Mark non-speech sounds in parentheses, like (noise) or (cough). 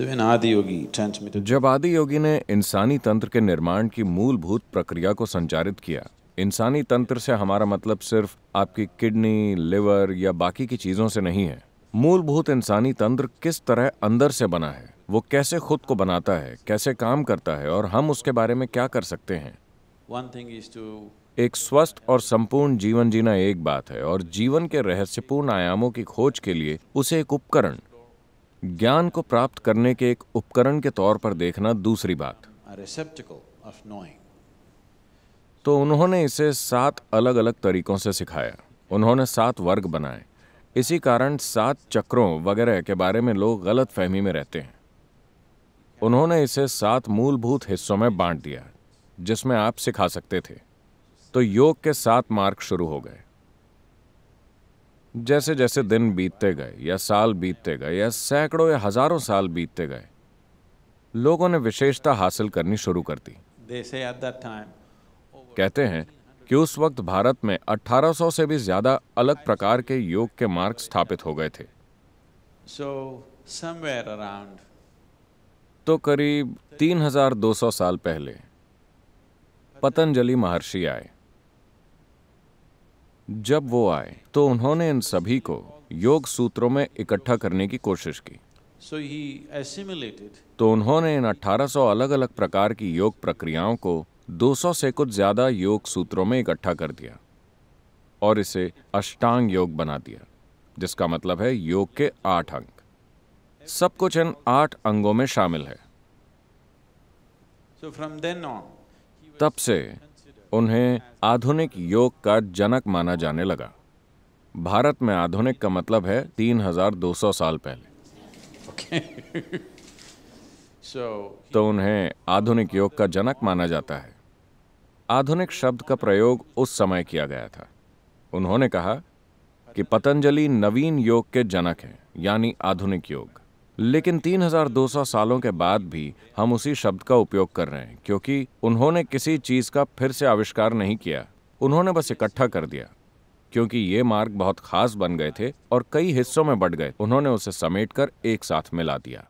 तो जब आदि योगी ने इंसानी तंत्र के निर्माण की मूलभूत प्रक्रिया को संचारित किया इंसानी तंत्र से हमारा मतलब सिर्फ आपकी किडनी लिवर या बाकी की चीजों से नहीं है मूलभूत इंसानी तंत्र किस तरह अंदर से बना है वो कैसे खुद को बनाता है कैसे काम करता है और हम उसके बारे में क्या कर सकते हैं एक स्वस्थ और संपूर्ण जीवन जीना एक बात है और जीवन के रहस्यपूर्ण आयामों की खोज के लिए उसे एक उपकरण ज्ञान को प्राप्त करने के एक उपकरण के तौर पर देखना दूसरी बात तो उन्होंने इसे सात अलग अलग तरीकों से सिखाया उन्होंने सात वर्ग बनाए इसी कारण सात चक्रों वगैरह के बारे में लोग गलत फहमी में रहते हैं उन्होंने इसे सात मूलभूत हिस्सों में बांट दिया जिसमें आप सिखा सकते थे तो योग के सात मार्ग शुरू हो गए जैसे जैसे दिन बीतते गए या साल बीतते गए या सैकड़ों या हजारों साल बीतते गए लोगों ने विशेषता हासिल करनी शुरू कर दी कहते हैं कि उस वक्त भारत में 1800 से भी ज्यादा अलग प्रकार के योग के मार्ग स्थापित हो गए थे तो करीब 3200 साल पहले पतंजलि महर्षि आए जब वो आए तो उन्होंने इन सभी को योग सूत्रों में इकट्ठा करने की कोशिश की so तो उन्होंने इन 1800 अलग अलग प्रकार की योग प्रक्रियाओं को 200 से कुछ ज्यादा योग सूत्रों में इकट्ठा कर दिया और इसे अष्टांग योग बना दिया जिसका मतलब है योग के आठ अंग सब कुछ इन आठ अंगों में शामिल है so on, तब से उन्हें आधुनिक योग का जनक माना जाने लगा भारत में आधुनिक का मतलब है 3,200 साल पहले (laughs) तो उन्हें आधुनिक योग का जनक माना जाता है आधुनिक शब्द का प्रयोग उस समय किया गया था उन्होंने कहा कि पतंजलि नवीन योग के जनक हैं यानी आधुनिक योग लेकिन 3200 सालों के बाद भी हम उसी शब्द का उपयोग कर रहे हैं क्योंकि उन्होंने किसी चीज़ का फिर से आविष्कार नहीं किया उन्होंने बस इकट्ठा कर दिया क्योंकि ये मार्ग बहुत खास बन गए थे और कई हिस्सों में बट गए उन्होंने उसे कर एक साथ मिला दिया